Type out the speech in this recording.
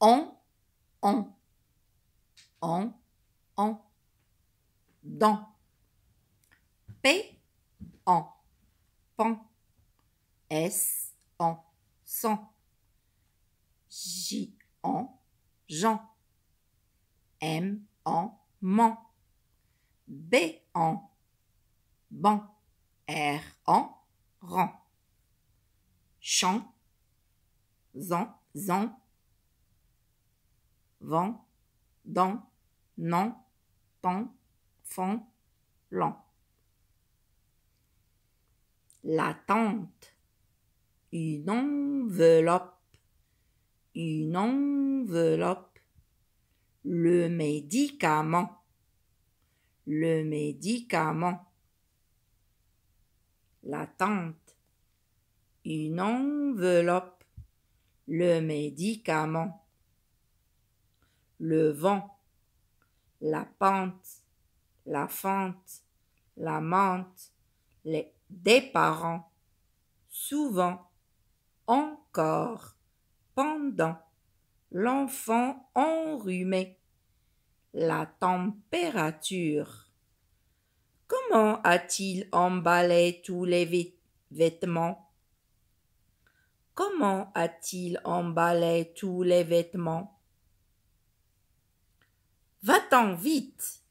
en, en, en, en, dans, p, en, pan, s, en, sans, j, en, Jean, m, en, man, b, en, ban, r, en, rang, chant, zan, zan, vent, dans, non, pan, fond, la L'attente, une enveloppe, une enveloppe, le médicament, le médicament, l'attente, une enveloppe, le médicament le vent, la pente, la fente, la menthe, les, des parents, souvent, encore, pendant, l'enfant enrhumé, la température. Comment a-t-il emballé tous les vêtements Comment a-t-il emballé tous les vêtements Va-t'en vite